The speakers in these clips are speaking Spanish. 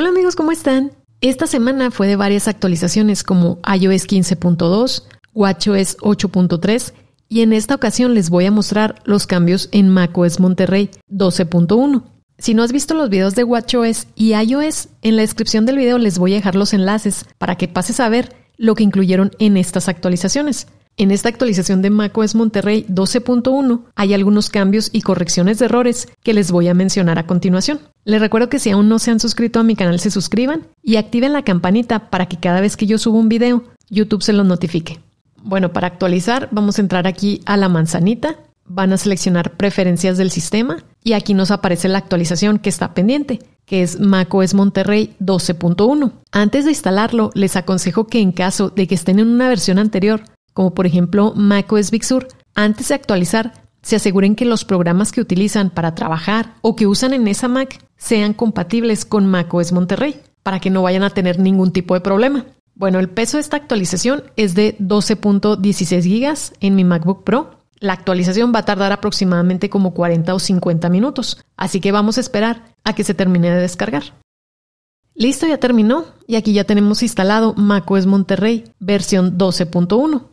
Hola amigos, ¿cómo están? Esta semana fue de varias actualizaciones como iOS 15.2, WatchOS 8.3 y en esta ocasión les voy a mostrar los cambios en macOS Monterrey 12.1. Si no has visto los videos de WatchOS y iOS, en la descripción del video les voy a dejar los enlaces para que pases a ver lo que incluyeron en estas actualizaciones. En esta actualización de macOS Monterrey 12.1 hay algunos cambios y correcciones de errores que les voy a mencionar a continuación. Les recuerdo que si aún no se han suscrito a mi canal se suscriban y activen la campanita para que cada vez que yo subo un video, YouTube se los notifique. Bueno, para actualizar vamos a entrar aquí a la manzanita, van a seleccionar preferencias del sistema y aquí nos aparece la actualización que está pendiente, que es macOS Monterrey 12.1. Antes de instalarlo, les aconsejo que en caso de que estén en una versión anterior, como por ejemplo macOS Big Sur, antes de actualizar, se aseguren que los programas que utilizan para trabajar o que usan en esa Mac sean compatibles con macOS Monterrey, para que no vayan a tener ningún tipo de problema. Bueno, el peso de esta actualización es de 12.16 GB en mi MacBook Pro. La actualización va a tardar aproximadamente como 40 o 50 minutos, así que vamos a esperar a que se termine de descargar. Listo, ya terminó y aquí ya tenemos instalado macOS Monterrey versión 12.1.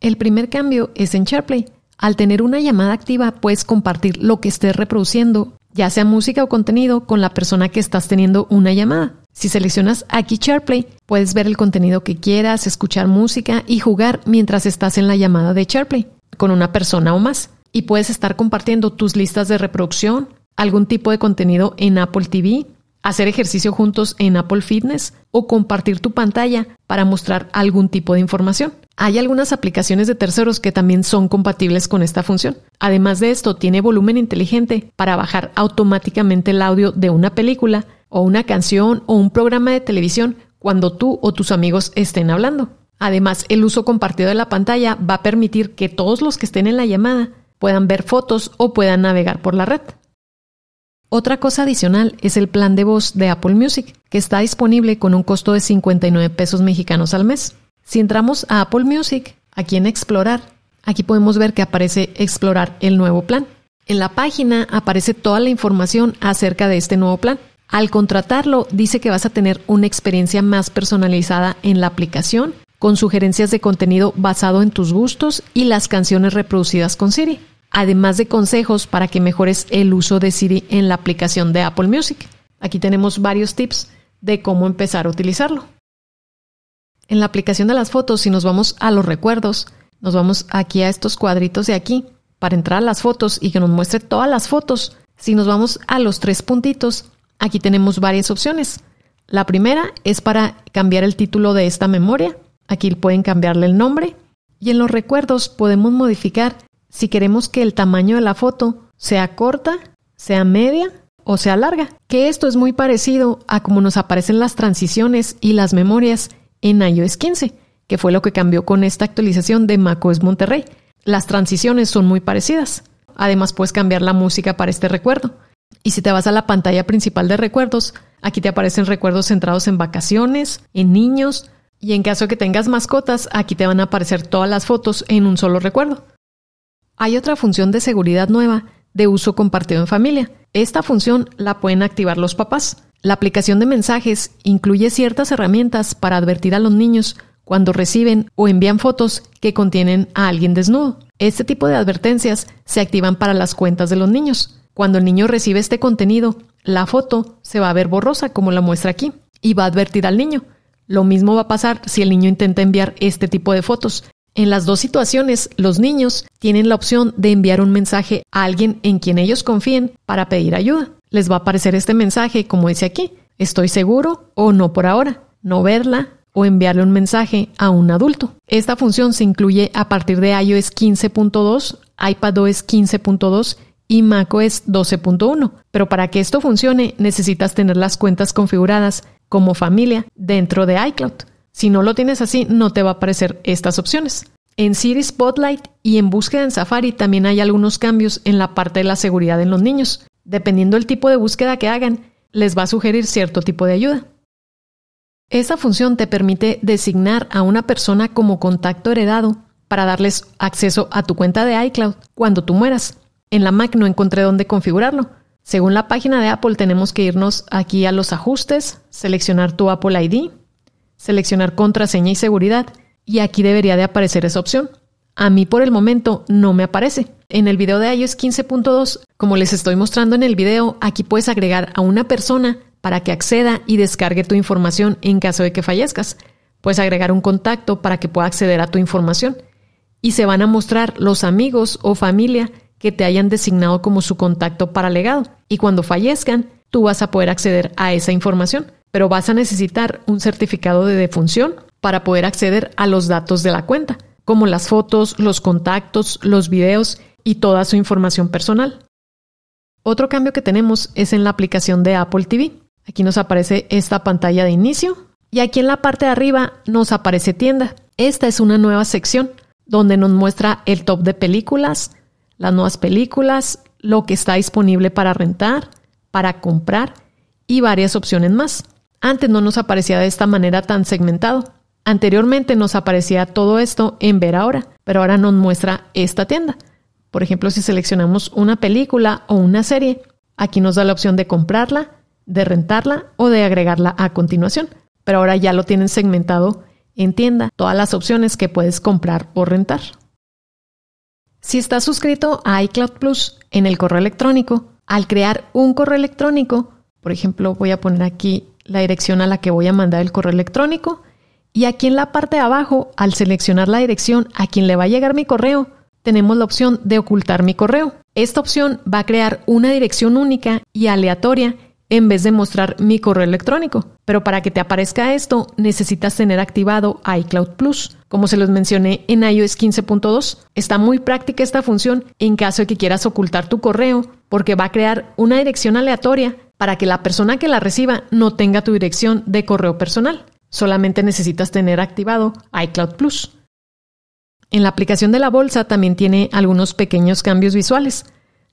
El primer cambio es en SharePlay. Al tener una llamada activa, puedes compartir lo que estés reproduciendo, ya sea música o contenido, con la persona que estás teniendo una llamada. Si seleccionas aquí SharePlay, puedes ver el contenido que quieras, escuchar música y jugar mientras estás en la llamada de SharePlay, con una persona o más. Y puedes estar compartiendo tus listas de reproducción, algún tipo de contenido en Apple TV, hacer ejercicio juntos en Apple Fitness o compartir tu pantalla para mostrar algún tipo de información. Hay algunas aplicaciones de terceros que también son compatibles con esta función. Además de esto, tiene volumen inteligente para bajar automáticamente el audio de una película o una canción o un programa de televisión cuando tú o tus amigos estén hablando. Además, el uso compartido de la pantalla va a permitir que todos los que estén en la llamada puedan ver fotos o puedan navegar por la red. Otra cosa adicional es el plan de voz de Apple Music, que está disponible con un costo de 59 pesos mexicanos al mes. Si entramos a Apple Music, aquí en Explorar, aquí podemos ver que aparece Explorar el nuevo plan. En la página aparece toda la información acerca de este nuevo plan. Al contratarlo, dice que vas a tener una experiencia más personalizada en la aplicación, con sugerencias de contenido basado en tus gustos y las canciones reproducidas con Siri, además de consejos para que mejores el uso de Siri en la aplicación de Apple Music. Aquí tenemos varios tips de cómo empezar a utilizarlo. En la aplicación de las fotos, si nos vamos a los recuerdos, nos vamos aquí a estos cuadritos de aquí para entrar a las fotos y que nos muestre todas las fotos. Si nos vamos a los tres puntitos, aquí tenemos varias opciones. La primera es para cambiar el título de esta memoria. Aquí pueden cambiarle el nombre. Y en los recuerdos podemos modificar si queremos que el tamaño de la foto sea corta, sea media o sea larga. Que esto es muy parecido a cómo nos aparecen las transiciones y las memorias en iOS 15, que fue lo que cambió con esta actualización de macOS Monterrey. Las transiciones son muy parecidas. Además, puedes cambiar la música para este recuerdo. Y si te vas a la pantalla principal de recuerdos, aquí te aparecen recuerdos centrados en vacaciones, en niños, y en caso que tengas mascotas, aquí te van a aparecer todas las fotos en un solo recuerdo. Hay otra función de seguridad nueva de uso compartido en familia. Esta función la pueden activar los papás. La aplicación de mensajes incluye ciertas herramientas para advertir a los niños cuando reciben o envían fotos que contienen a alguien desnudo. Este tipo de advertencias se activan para las cuentas de los niños. Cuando el niño recibe este contenido, la foto se va a ver borrosa, como la muestra aquí, y va a advertir al niño. Lo mismo va a pasar si el niño intenta enviar este tipo de fotos. En las dos situaciones, los niños tienen la opción de enviar un mensaje a alguien en quien ellos confíen para pedir ayuda. Les va a aparecer este mensaje como dice aquí, estoy seguro o no por ahora, no verla o enviarle un mensaje a un adulto. Esta función se incluye a partir de iOS 15.2, iPadOS 15.2 y macOS 12.1, pero para que esto funcione necesitas tener las cuentas configuradas como familia dentro de iCloud. Si no lo tienes así, no te va a aparecer estas opciones. En Siri Spotlight y en búsqueda en Safari también hay algunos cambios en la parte de la seguridad en los niños dependiendo del tipo de búsqueda que hagan, les va a sugerir cierto tipo de ayuda. Esta función te permite designar a una persona como contacto heredado para darles acceso a tu cuenta de iCloud cuando tú mueras. En la Mac no encontré dónde configurarlo. Según la página de Apple tenemos que irnos aquí a los ajustes, seleccionar tu Apple ID, seleccionar contraseña y seguridad y aquí debería de aparecer esa opción a mí por el momento no me aparece. En el video de iOS 15.2, como les estoy mostrando en el video, aquí puedes agregar a una persona para que acceda y descargue tu información en caso de que fallezcas. Puedes agregar un contacto para que pueda acceder a tu información. Y se van a mostrar los amigos o familia que te hayan designado como su contacto para legado. Y cuando fallezcan, tú vas a poder acceder a esa información, pero vas a necesitar un certificado de defunción para poder acceder a los datos de la cuenta como las fotos, los contactos, los videos y toda su información personal. Otro cambio que tenemos es en la aplicación de Apple TV. Aquí nos aparece esta pantalla de inicio y aquí en la parte de arriba nos aparece tienda. Esta es una nueva sección donde nos muestra el top de películas, las nuevas películas, lo que está disponible para rentar, para comprar y varias opciones más. Antes no nos aparecía de esta manera tan segmentado. Anteriormente nos aparecía todo esto en ver ahora, pero ahora nos muestra esta tienda. Por ejemplo, si seleccionamos una película o una serie, aquí nos da la opción de comprarla, de rentarla o de agregarla a continuación. Pero ahora ya lo tienen segmentado en tienda, todas las opciones que puedes comprar o rentar. Si estás suscrito a iCloud Plus en el correo electrónico, al crear un correo electrónico, por ejemplo, voy a poner aquí la dirección a la que voy a mandar el correo electrónico, y aquí en la parte de abajo, al seleccionar la dirección a quien le va a llegar mi correo, tenemos la opción de ocultar mi correo. Esta opción va a crear una dirección única y aleatoria en vez de mostrar mi correo electrónico. Pero para que te aparezca esto, necesitas tener activado iCloud Plus, como se los mencioné en iOS 15.2. Está muy práctica esta función en caso de que quieras ocultar tu correo, porque va a crear una dirección aleatoria para que la persona que la reciba no tenga tu dirección de correo personal. Solamente necesitas tener activado iCloud Plus. En la aplicación de la bolsa también tiene algunos pequeños cambios visuales.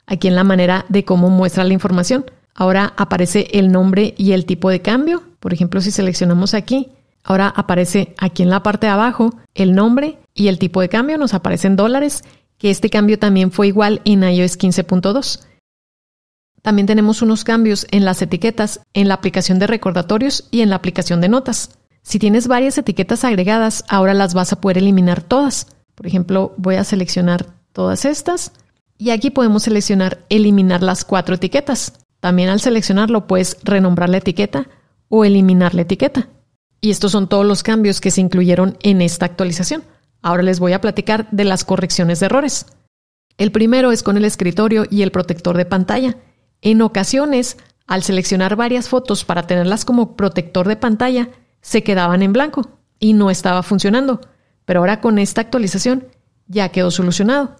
Aquí en la manera de cómo muestra la información. Ahora aparece el nombre y el tipo de cambio. Por ejemplo, si seleccionamos aquí, ahora aparece aquí en la parte de abajo el nombre y el tipo de cambio. Nos aparecen dólares, que este cambio también fue igual en iOS 15.2. También tenemos unos cambios en las etiquetas, en la aplicación de recordatorios y en la aplicación de notas. Si tienes varias etiquetas agregadas, ahora las vas a poder eliminar todas. Por ejemplo, voy a seleccionar todas estas y aquí podemos seleccionar eliminar las cuatro etiquetas. También al seleccionarlo puedes renombrar la etiqueta o eliminar la etiqueta. Y estos son todos los cambios que se incluyeron en esta actualización. Ahora les voy a platicar de las correcciones de errores. El primero es con el escritorio y el protector de pantalla. En ocasiones, al seleccionar varias fotos para tenerlas como protector de pantalla, se quedaban en blanco y no estaba funcionando, pero ahora con esta actualización ya quedó solucionado.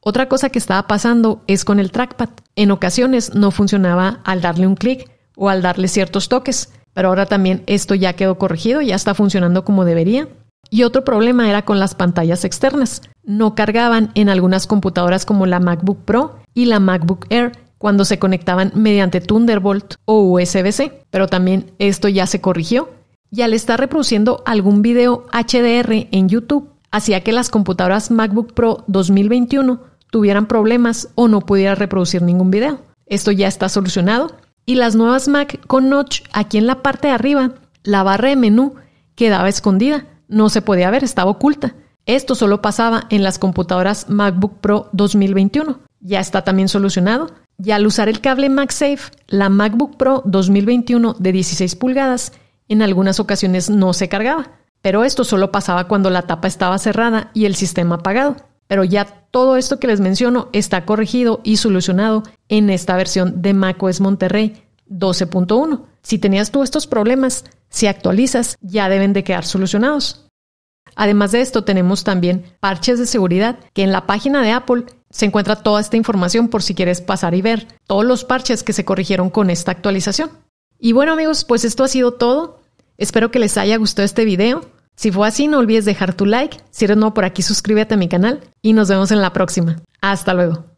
Otra cosa que estaba pasando es con el trackpad. En ocasiones no funcionaba al darle un clic o al darle ciertos toques, pero ahora también esto ya quedó corregido, ya está funcionando como debería. Y otro problema era con las pantallas externas. No cargaban en algunas computadoras como la MacBook Pro y la MacBook Air cuando se conectaban mediante Thunderbolt o USB-C, pero también esto ya se corrigió y al estar reproduciendo algún video HDR en YouTube, hacía que las computadoras MacBook Pro 2021 tuvieran problemas o no pudiera reproducir ningún video. Esto ya está solucionado. Y las nuevas Mac con Notch, aquí en la parte de arriba, la barra de menú quedaba escondida, no se podía ver, estaba oculta. Esto solo pasaba en las computadoras MacBook Pro 2021. Ya está también solucionado. Y al usar el cable MagSafe, la MacBook Pro 2021 de 16 pulgadas en algunas ocasiones no se cargaba, pero esto solo pasaba cuando la tapa estaba cerrada y el sistema apagado. Pero ya todo esto que les menciono está corregido y solucionado en esta versión de macOS Monterrey 12.1. Si tenías tú estos problemas, si actualizas, ya deben de quedar solucionados. Además de esto, tenemos también parches de seguridad, que en la página de Apple se encuentra toda esta información por si quieres pasar y ver todos los parches que se corrigieron con esta actualización. Y bueno amigos, pues esto ha sido todo. Espero que les haya gustado este video. Si fue así, no olvides dejar tu like. Si eres nuevo por aquí, suscríbete a mi canal y nos vemos en la próxima. Hasta luego.